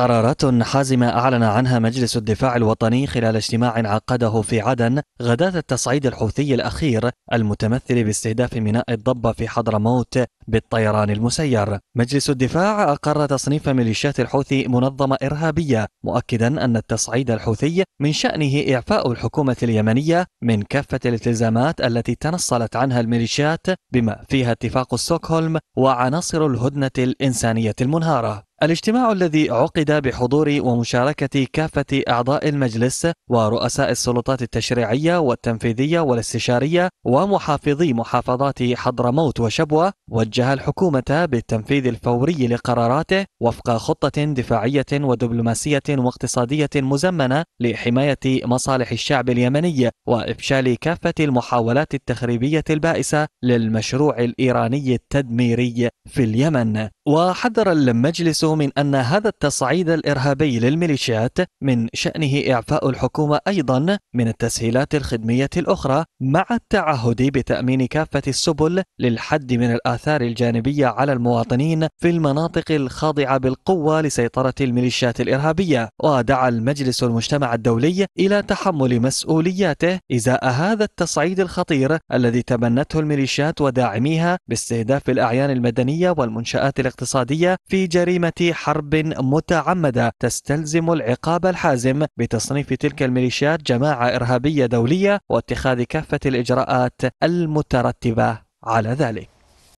قرارات حازمة أعلن عنها مجلس الدفاع الوطني خلال اجتماع عقده في عدن غداة التصعيد الحوثي الأخير المتمثل باستهداف ميناء الضبة في حضرموت بالطيران المسير. مجلس الدفاع أقر تصنيف ميليشيات الحوثي منظمة إرهابية مؤكدا أن التصعيد الحوثي من شأنه إعفاء الحكومة اليمنية من كافة الالتزامات التي تنصلت عنها الميليشيات بما فيها اتفاق ستوكهولم وعناصر الهدنة الإنسانية المنهارة. الاجتماع الذي عقد بحضور ومشاركة كافة أعضاء المجلس ورؤساء السلطات التشريعية والتنفيذية والاستشارية ومحافظي محافظات حضرموت وشبوة وجه الحكومة بالتنفيذ الفوري لقراراته وفق خطة دفاعية ودبلوماسية واقتصادية مزمنة لحماية مصالح الشعب اليمني وإفشال كافة المحاولات التخريبية البائسة للمشروع الإيراني التدميري في اليمن وحذر المجلس من أن هذا التصعيد الإرهابي للميليشيات من شأنه إعفاء الحكومة أيضا من التسهيلات الخدمية الأخرى مع التعهد بتأمين كافة السبل للحد من الآثار الجانبية على المواطنين في المناطق الخاضعة بالقوة لسيطرة الميليشيات الإرهابية ودعا المجلس المجتمع الدولي إلى تحمل مسؤولياته إزاء هذا التصعيد الخطير الذي تبنته الميليشيات وداعميها باستهداف الأعيان المدنية والمنشآت الاقتصادية الاقتصادية في جريمة حرب متعمدة تستلزم العقاب الحازم بتصنيف تلك الميليشيات جماعة إرهابية دولية واتخاذ كافة الإجراءات المترتبة على ذلك